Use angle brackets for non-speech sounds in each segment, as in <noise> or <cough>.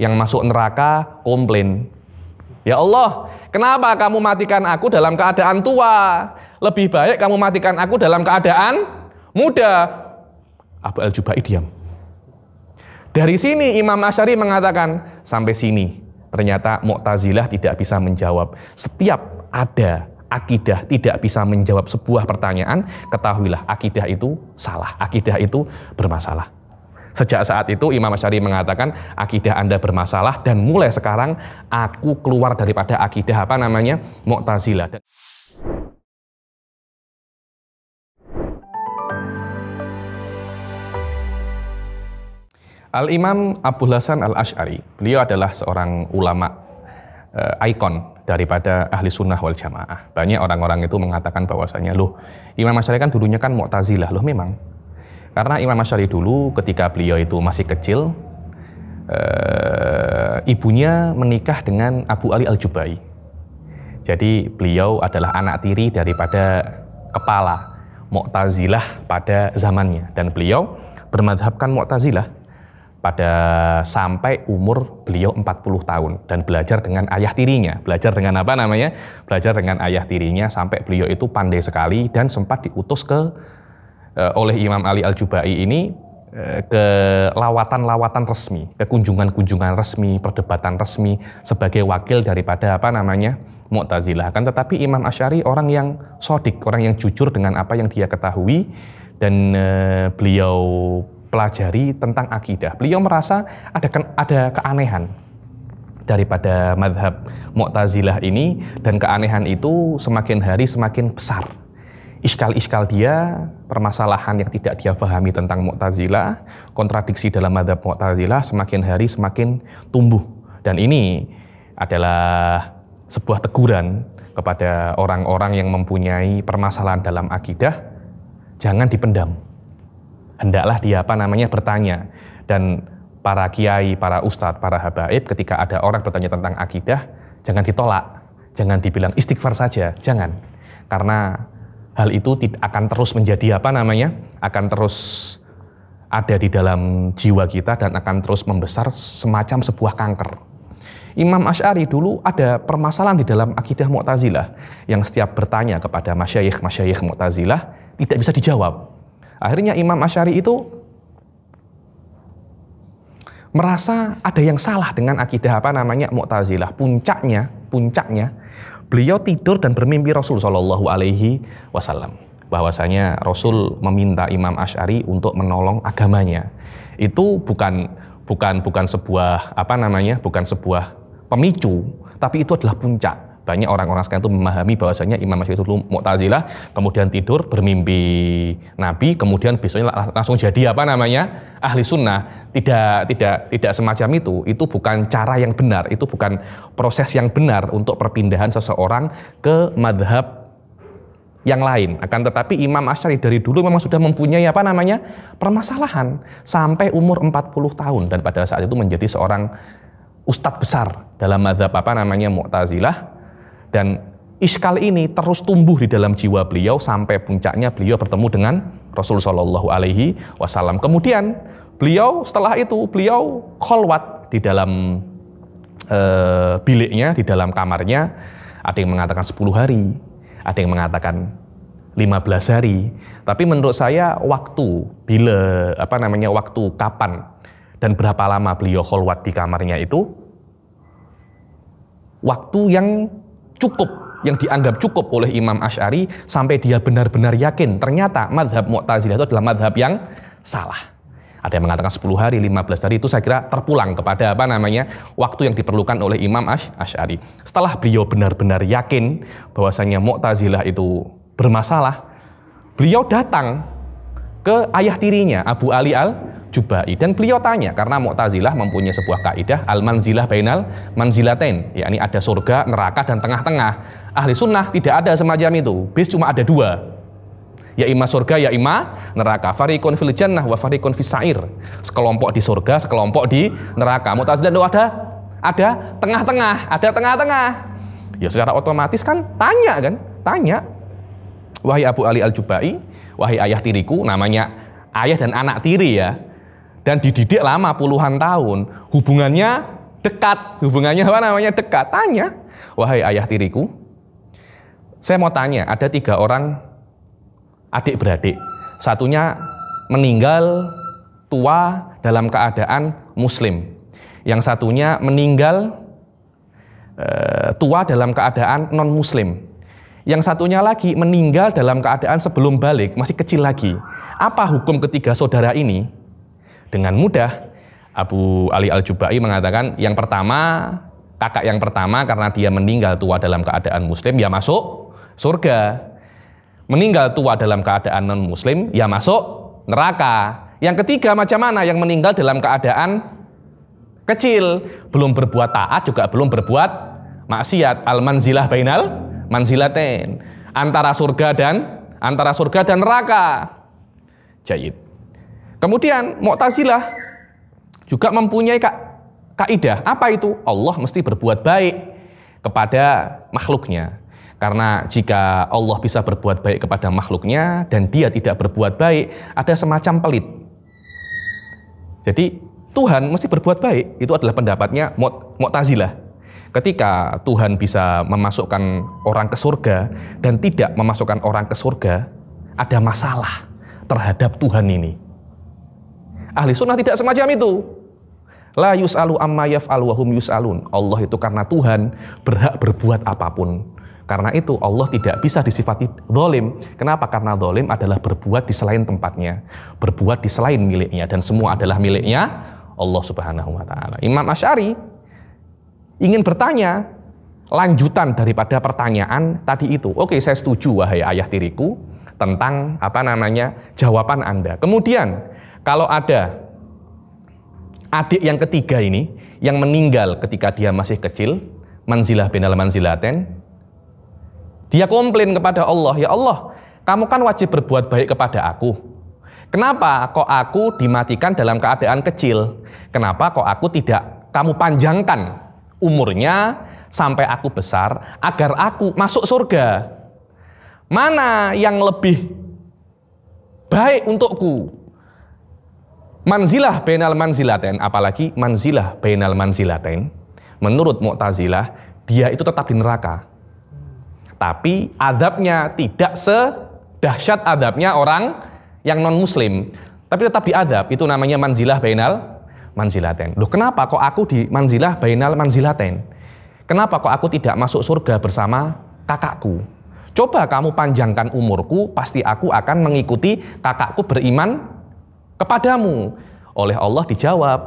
yang masuk neraka komplain. Ya Allah, kenapa kamu matikan aku dalam keadaan tua? Lebih baik kamu matikan aku dalam keadaan muda. Abu Al-Jubai diam. Dari sini Imam Asyari mengatakan, sampai sini. Ternyata Mu'tazilah tidak bisa menjawab. Setiap ada akidah tidak bisa menjawab sebuah pertanyaan, ketahuilah akidah itu salah, akidah itu bermasalah. Sejak saat itu Imam Asyari mengatakan akidah Anda bermasalah dan mulai sekarang aku keluar daripada akidah apa namanya Mu'tazilah. Al-Imam Abu Hasan Al-Ash'ari, beliau adalah seorang ulama e, ikon daripada ahli sunnah wal jamaah. Banyak orang-orang itu mengatakan bahwasanya, loh Imam Asyari kan dulunya kan Mu'tazilah, loh memang karena Imam Asyari dulu ketika beliau itu masih kecil, eh, ibunya menikah dengan Abu Ali Al-Jubai. Jadi beliau adalah anak tiri daripada kepala Mu'tazilah pada zamannya. Dan beliau bermadhabkan Mu'tazilah pada sampai umur beliau 40 tahun dan belajar dengan ayah tirinya. Belajar dengan apa namanya? Belajar dengan ayah tirinya sampai beliau itu pandai sekali dan sempat diutus ke Eh, oleh Imam Ali Al-Jubai ini eh, ke lawatan-lawatan resmi, ke kunjungan-kunjungan resmi, perdebatan resmi sebagai wakil daripada apa namanya Mu'tazilah. Kan tetapi Imam Asyari orang yang sodik, orang yang jujur dengan apa yang dia ketahui dan eh, beliau pelajari tentang akidah. Beliau merasa ada ada keanehan daripada madhab Mu'tazilah ini dan keanehan itu semakin hari semakin besar iskal-iskal dia, permasalahan yang tidak dia pahami tentang Mu'tazilah, kontradiksi dalam madhab Mu'tazilah semakin hari semakin tumbuh. Dan ini adalah sebuah teguran kepada orang-orang yang mempunyai permasalahan dalam akidah, jangan dipendam. Hendaklah dia apa namanya bertanya dan para kiai, para ustadz, para habaib ketika ada orang bertanya tentang akidah, jangan ditolak, jangan dibilang istighfar saja, jangan. Karena hal itu akan terus menjadi apa namanya? Akan terus ada di dalam jiwa kita dan akan terus membesar semacam sebuah kanker. Imam Ash'ari dulu ada permasalahan di dalam akidah Mu'tazilah yang setiap bertanya kepada masyayikh-masyayikh Mu'tazilah tidak bisa dijawab. Akhirnya Imam Ash'ari itu merasa ada yang salah dengan akidah apa namanya Mu'tazilah. Puncaknya, puncaknya beliau tidur dan bermimpi Rasul Shallallahu Alaihi Wasallam bahwasanya Rasul meminta Imam Ash'ari untuk menolong agamanya itu bukan bukan bukan sebuah apa namanya bukan sebuah pemicu tapi itu adalah puncak banyak orang-orang sekarang itu memahami bahwasanya Imam Syafi'i itu Mu'tazilah, kemudian tidur bermimpi Nabi, kemudian besoknya langsung jadi apa namanya? ahli sunnah. Tidak tidak tidak semacam itu. Itu bukan cara yang benar, itu bukan proses yang benar untuk perpindahan seseorang ke madhab yang lain. Akan tetapi Imam Asyari dari dulu memang sudah mempunyai apa namanya permasalahan sampai umur 40 tahun dan pada saat itu menjadi seorang ustadz besar dalam madhab apa namanya Mu'tazilah dan iskal ini terus tumbuh di dalam jiwa beliau sampai puncaknya beliau bertemu dengan Rasul Shallallahu Alaihi Wasallam. Kemudian beliau setelah itu beliau kholwat di dalam e, biliknya, di dalam kamarnya. Ada yang mengatakan 10 hari, ada yang mengatakan 15 hari. Tapi menurut saya waktu bila apa namanya waktu kapan dan berapa lama beliau kholwat di kamarnya itu waktu yang cukup yang dianggap cukup oleh Imam Ash'ari sampai dia benar-benar yakin ternyata madhab Mu'tazilah itu adalah madhab yang salah. Ada yang mengatakan 10 hari, 15 hari itu saya kira terpulang kepada apa namanya waktu yang diperlukan oleh Imam Ash Ash'ari. Setelah beliau benar-benar yakin bahwasanya Mu'tazilah itu bermasalah, beliau datang ke ayah tirinya Abu Ali al Jubai dan beliau tanya karena Mu'tazilah mempunyai sebuah kaidah al manzilah bainal manzilatain yakni ada surga, neraka dan tengah-tengah. Ahli sunnah tidak ada semacam itu. Bis cuma ada dua. Ya ima surga, ya ima neraka. Farikun fil jannah wa farikun fis sair. Sekelompok di surga, sekelompok di neraka. Mu'tazilah itu ada ada tengah-tengah, ada tengah-tengah. Ya secara otomatis kan tanya kan, tanya. Wahai Abu Ali Al-Jubai, wahai ayah tiriku namanya ayah dan anak tiri ya dan dididik lama puluhan tahun, hubungannya dekat, hubungannya apa namanya dekat. Tanya, wahai ayah tiriku, saya mau tanya, ada tiga orang adik beradik, satunya meninggal tua dalam keadaan muslim, yang satunya meninggal eh, tua dalam keadaan non muslim. Yang satunya lagi meninggal dalam keadaan sebelum balik, masih kecil lagi. Apa hukum ketiga saudara ini? dengan mudah. Abu Ali Al-Jubai mengatakan yang pertama, kakak yang pertama karena dia meninggal tua dalam keadaan muslim ya masuk surga. Meninggal tua dalam keadaan non muslim ya masuk neraka. Yang ketiga macam mana yang meninggal dalam keadaan kecil, belum berbuat taat juga belum berbuat maksiat. Al-manzilah bainal manzilaten. Antara surga dan antara surga dan neraka. Jahit. Kemudian Mu'tazilah juga mempunyai ka kaidah. Apa itu? Allah mesti berbuat baik kepada makhluknya. Karena jika Allah bisa berbuat baik kepada makhluknya dan dia tidak berbuat baik, ada semacam pelit. Jadi Tuhan mesti berbuat baik. Itu adalah pendapatnya Mu'tazilah. Ketika Tuhan bisa memasukkan orang ke surga dan tidak memasukkan orang ke surga, ada masalah terhadap Tuhan ini. Ahli sunnah tidak semacam itu. La yus'alu amma yaf'al wa hum yus'alun. Allah itu karena Tuhan berhak berbuat apapun. Karena itu Allah tidak bisa disifati dolim. Kenapa? Karena dolim adalah berbuat di selain tempatnya. Berbuat di selain miliknya. Dan semua adalah miliknya Allah subhanahu wa ta'ala. Imam Ash'ari ingin bertanya lanjutan daripada pertanyaan tadi itu. Oke saya setuju wahai ayah tiriku tentang apa namanya jawaban Anda. Kemudian kalau ada adik yang ketiga ini yang meninggal ketika dia masih kecil, manzilah al manzilaten, dia komplain kepada Allah, ya Allah, kamu kan wajib berbuat baik kepada aku. Kenapa kok aku dimatikan dalam keadaan kecil? Kenapa kok aku tidak kamu panjangkan umurnya sampai aku besar agar aku masuk surga? Mana yang lebih baik untukku? Manzilah benal manzilaten, apalagi manzilah benal manzilaten, menurut Mu'tazilah, dia itu tetap di neraka. Tapi adabnya tidak sedahsyat adabnya orang yang non-muslim. Tapi tetap diadab, itu namanya manzilah benal manzilaten. Loh kenapa kok aku di manzilah benal manzilaten? Kenapa kok aku tidak masuk surga bersama kakakku? Coba kamu panjangkan umurku, pasti aku akan mengikuti kakakku beriman kepadamu. Oleh Allah dijawab,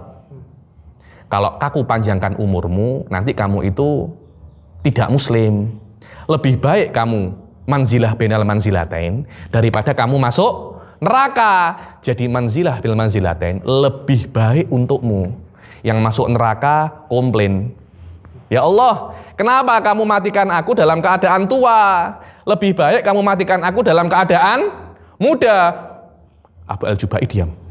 kalau aku panjangkan umurmu, nanti kamu itu tidak muslim. Lebih baik kamu manzilah benal manzilatain daripada kamu masuk neraka. Jadi manzilah bil manzilatain lebih baik untukmu. Yang masuk neraka komplain. Ya Allah, kenapa kamu matikan aku dalam keadaan tua? Lebih baik kamu matikan aku dalam keadaan muda. Abu Al-Jubai diam.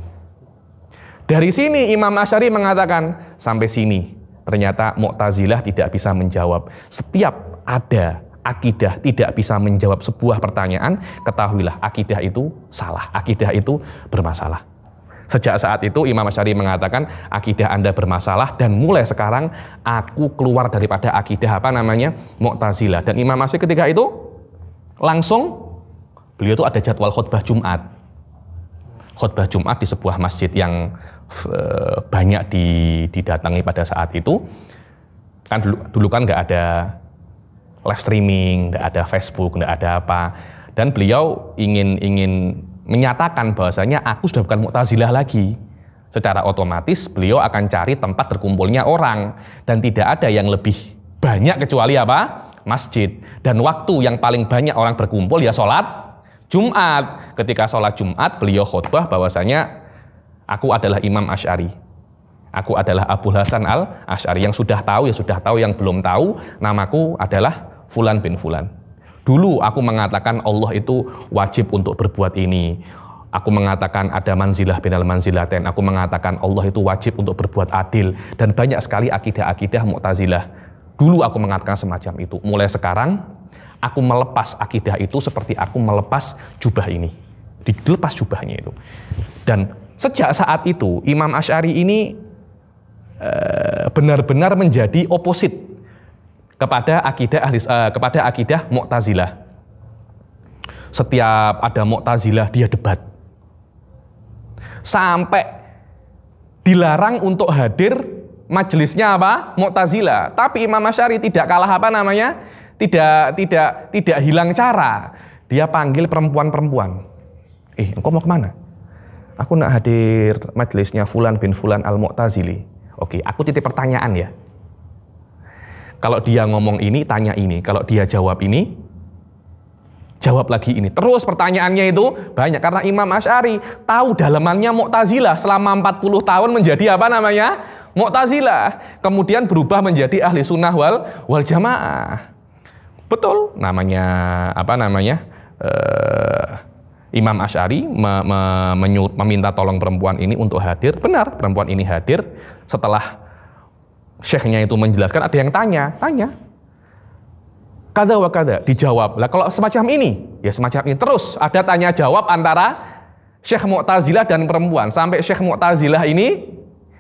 Dari sini Imam Asyari mengatakan sampai sini. Ternyata Mu'tazilah tidak bisa menjawab. Setiap ada akidah tidak bisa menjawab sebuah pertanyaan, ketahuilah akidah itu salah, akidah itu bermasalah. Sejak saat itu Imam Syari mengatakan akidah Anda bermasalah dan mulai sekarang aku keluar daripada akidah apa namanya Mu'tazilah dan Imam Syari ketika itu langsung beliau itu ada jadwal khutbah Jumat khotbah Jumat di sebuah masjid yang eh, banyak didatangi pada saat itu. Kan dulu, dulu kan nggak ada live streaming, nggak ada Facebook, nggak ada apa. Dan beliau ingin ingin menyatakan bahwasanya aku sudah bukan Mu'tazilah lagi. Secara otomatis beliau akan cari tempat berkumpulnya orang dan tidak ada yang lebih banyak kecuali apa? Masjid. Dan waktu yang paling banyak orang berkumpul ya sholat Jumat. Ketika sholat Jumat, beliau khutbah bahwasanya aku adalah Imam Ash'ari. Aku adalah Abu Hasan al Ash'ari. Yang sudah tahu ya sudah tahu, yang belum tahu namaku adalah Fulan bin Fulan. Dulu aku mengatakan Allah itu wajib untuk berbuat ini. Aku mengatakan ada manzilah bin manzilah, manzilaten. Aku mengatakan Allah itu wajib untuk berbuat adil. Dan banyak sekali akidah-akidah mu'tazilah. Dulu aku mengatakan semacam itu. Mulai sekarang aku melepas akidah itu seperti aku melepas jubah ini. Dilepas jubahnya itu. Dan sejak saat itu Imam Ash'ari ini eh, benar-benar menjadi oposit kepada akidah ahli eh, kepada akidah Mu'tazilah. Setiap ada Mu'tazilah dia debat. Sampai dilarang untuk hadir majelisnya apa? Mu'tazilah. Tapi Imam Asy'ari tidak kalah apa namanya? tidak tidak tidak hilang cara. Dia panggil perempuan-perempuan. Eh, engkau mau kemana? Aku nak hadir majelisnya Fulan bin Fulan Al-Mu'tazili. Oke, aku titip pertanyaan ya. Kalau dia ngomong ini, tanya ini. Kalau dia jawab ini, jawab lagi ini. Terus pertanyaannya itu banyak. Karena Imam Ash'ari tahu dalamannya Mu'tazilah selama 40 tahun menjadi apa namanya? Mu'tazilah. Kemudian berubah menjadi ahli sunnah wal, wal jamaah. Betul, namanya apa namanya? Uh, Imam Ash'ari me, me, menyur, meminta tolong perempuan ini untuk hadir. Benar, perempuan ini hadir. Setelah syekhnya itu menjelaskan, ada yang tanya. Tanya. Kada wa kada. Dijawab. Lah kalau semacam ini, ya semacam ini. Terus ada tanya jawab antara Syekh Mu'tazilah dan perempuan. Sampai Syekh Mu'tazilah ini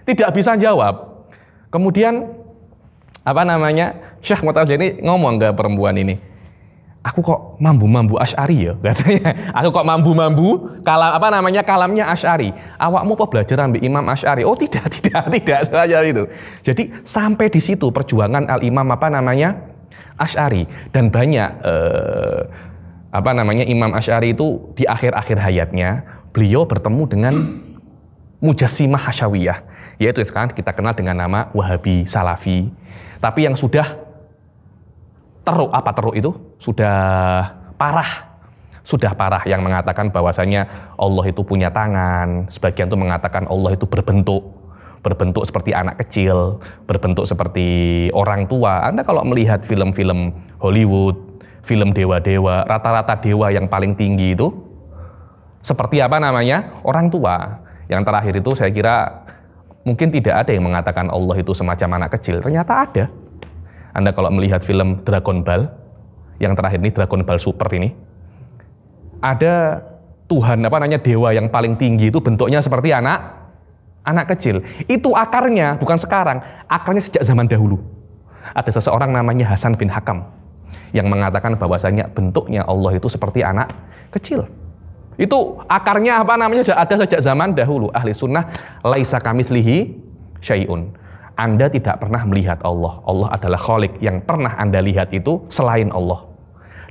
tidak bisa jawab. Kemudian, apa namanya, Syah Muhammad Al-Jani ngomong ke perempuan ini, aku kok mambu-mambu Ash'ari ya <laughs> katanya. Aku kok mambu-mambu kalam apa namanya kalamnya Ash'ari. Awakmu apa belajar ambil Imam Ash'ari? Oh tidak, <laughs> tidak, tidak saja itu. Jadi sampai di situ perjuangan Al-Imam apa namanya? Ash'ari dan banyak eh, apa namanya Imam Ash'ari itu di akhir-akhir hayatnya beliau bertemu dengan Mujassimah Hasyawiyah yaitu sekarang kita kenal dengan nama Wahabi Salafi tapi yang sudah teruk apa teruk itu sudah parah sudah parah yang mengatakan bahwasanya Allah itu punya tangan sebagian itu mengatakan Allah itu berbentuk berbentuk seperti anak kecil berbentuk seperti orang tua Anda kalau melihat film-film Hollywood film dewa-dewa rata-rata dewa yang paling tinggi itu seperti apa namanya orang tua yang terakhir itu saya kira mungkin tidak ada yang mengatakan Allah itu semacam anak kecil ternyata ada anda kalau melihat film Dragon Ball, yang terakhir ini Dragon Ball Super ini, ada Tuhan apa namanya dewa yang paling tinggi itu bentuknya seperti anak anak kecil. Itu akarnya bukan sekarang, akarnya sejak zaman dahulu. Ada seseorang namanya Hasan bin Hakam yang mengatakan bahwasanya bentuknya Allah itu seperti anak kecil. Itu akarnya apa namanya sudah ada sejak zaman dahulu. Ahli sunnah laisa kamitslihi syai'un. Anda tidak pernah melihat Allah. Allah adalah kholik. Yang pernah Anda lihat itu selain Allah.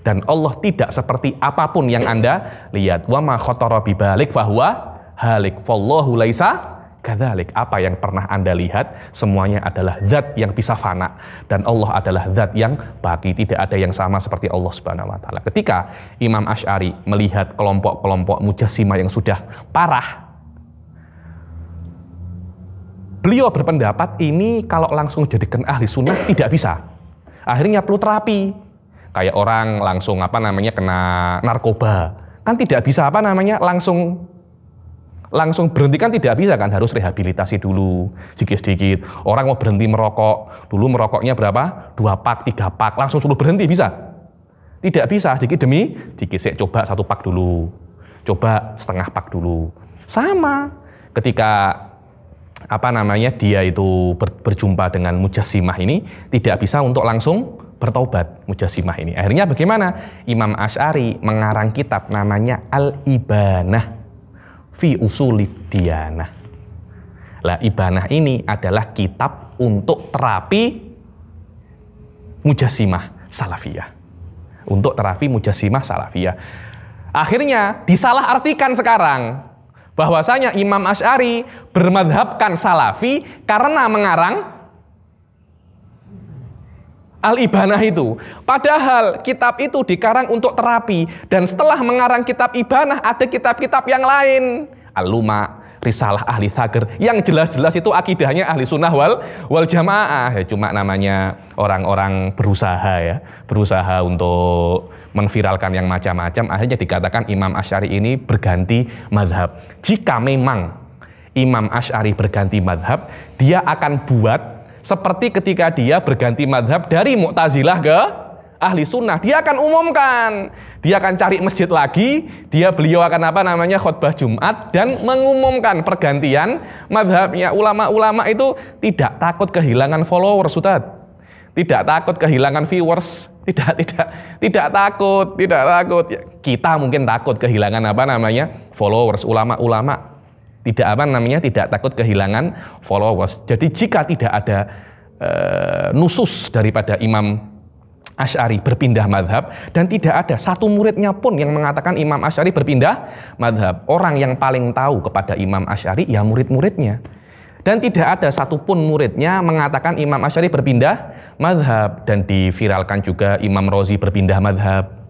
Dan Allah tidak seperti apapun yang Anda lihat. Wa ma khotoro bibalik fahuwa halik. Wallahu laisa Kadalik, apa yang pernah Anda lihat, semuanya adalah zat yang bisa fana. Dan Allah adalah zat yang baki, tidak ada yang sama seperti Allah Subhanahu wa Ta'ala. Ketika Imam Ash'ari melihat kelompok-kelompok mujasimah yang sudah parah, Beliau berpendapat ini kalau langsung jadikan ahli sunnah tidak bisa. Akhirnya perlu terapi. Kayak orang langsung apa namanya kena narkoba. Kan tidak bisa apa namanya langsung langsung berhenti kan tidak bisa kan harus rehabilitasi dulu sedikit-sedikit orang mau berhenti merokok dulu merokoknya berapa dua pak tiga pak langsung suruh berhenti bisa tidak bisa sedikit demi sedikit saya coba satu pak dulu coba setengah pak dulu sama ketika apa namanya dia itu ber, berjumpa dengan mujasimah ini tidak bisa untuk langsung bertobat mujasimah ini. Akhirnya bagaimana? Imam Ash'ari mengarang kitab namanya Al-Ibanah fi usulid dianah. Lah Ibanah ini adalah kitab untuk terapi mujasimah salafiyah. Untuk terapi mujasimah salafiyah. Akhirnya disalahartikan sekarang bahwasanya Imam Ash'ari bermadhabkan salafi karena mengarang Al-Ibanah itu. Padahal kitab itu dikarang untuk terapi dan setelah mengarang kitab Ibanah ada kitab-kitab yang lain. Al-Luma, risalah ahli thager yang jelas-jelas itu akidahnya ahli sunnah wal wal jamaah ya cuma namanya orang-orang berusaha ya berusaha untuk menviralkan yang macam-macam akhirnya dikatakan Imam ashari ini berganti madhab jika memang Imam ashari berganti madhab dia akan buat seperti ketika dia berganti madhab dari Mu'tazilah ke ahli sunnah, dia akan umumkan. Dia akan cari masjid lagi, dia beliau akan apa namanya khutbah Jumat dan mengumumkan pergantian madhabnya. Ulama-ulama itu tidak takut kehilangan followers, Ustaz. Tidak takut kehilangan viewers, <laughs> tidak tidak tidak takut, tidak takut. Ya, kita mungkin takut kehilangan apa namanya? followers ulama-ulama. Tidak apa namanya? tidak takut kehilangan followers. Jadi jika tidak ada eh, nusus daripada imam Ash'ari berpindah madhab dan tidak ada satu muridnya pun yang mengatakan Imam Asyari berpindah madhab. Orang yang paling tahu kepada Imam Asyari ya murid-muridnya. Dan tidak ada satupun muridnya mengatakan Imam Asyari berpindah madhab. Dan diviralkan juga Imam Rozi berpindah madhab.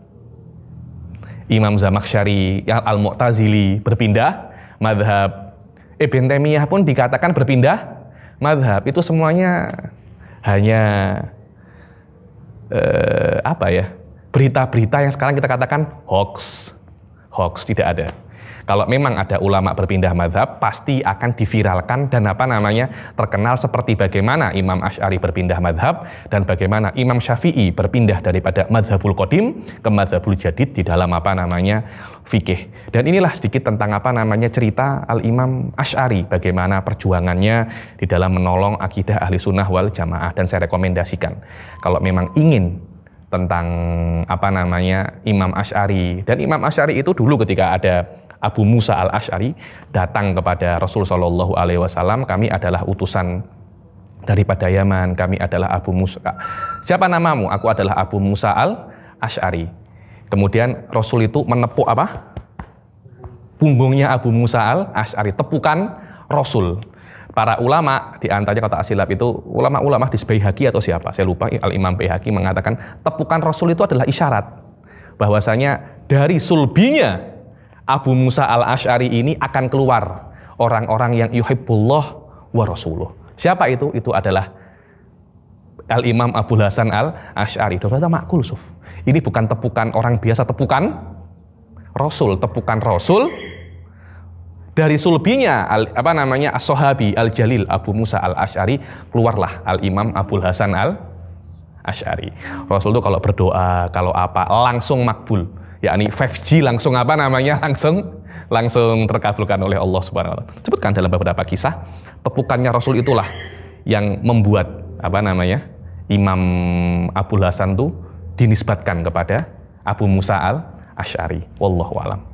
Imam Zamakhsyari Al-Mu'tazili berpindah madhab. Ibn Taimiyah pun dikatakan berpindah madhab. Itu semuanya hanya eh, apa ya berita-berita yang sekarang kita katakan hoax, hoax tidak ada. Kalau memang ada ulama berpindah madhab, pasti akan diviralkan dan apa namanya terkenal seperti bagaimana Imam Ash'ari berpindah madhab dan bagaimana Imam Syafi'i berpindah daripada madhabul Qodim ke madhabul jadid di dalam apa namanya fikih. Dan inilah sedikit tentang apa namanya cerita Al-Imam Ash'ari, bagaimana perjuangannya di dalam menolong akidah ahli sunnah wal jamaah. Dan saya rekomendasikan, kalau memang ingin tentang apa namanya Imam Ash'ari. Dan Imam Ash'ari itu dulu ketika ada Abu Musa al Ashari datang kepada Rasul Shallallahu Alaihi Wasallam kami adalah utusan daripada Yaman kami adalah Abu Musa siapa namamu aku adalah Abu Musa al Ashari kemudian Rasul itu menepuk apa punggungnya Abu Musa al Ashari tepukan Rasul para ulama di antaranya kata asilab itu ulama-ulama di sebayhaki atau siapa saya lupa Al Imam Bayhaki mengatakan tepukan Rasul itu adalah isyarat bahwasanya dari sulbinya Abu Musa al-Ash'ari ini akan keluar orang-orang yang yuhibbullah wa rasuluh. Siapa itu? Itu adalah Al-Imam Abu Hasan al-Ash'ari. adalah makul, Suf. Ini bukan tepukan orang biasa, tepukan Rasul. Tepukan Rasul dari sulbinya al, apa namanya as-sahabi al-jalil Abu Musa al-Ash'ari keluarlah al-Imam Abu Hasan al-Ash'ari. Rasul itu kalau berdoa, kalau apa langsung makbul yakni 5G langsung apa namanya langsung langsung terkabulkan oleh Allah Subhanahu wa taala. Sebutkan dalam beberapa kisah tepukannya Rasul itulah yang membuat apa namanya Imam Abu Hasan itu dinisbatkan kepada Abu Musa al Ashari. Wallahu alam.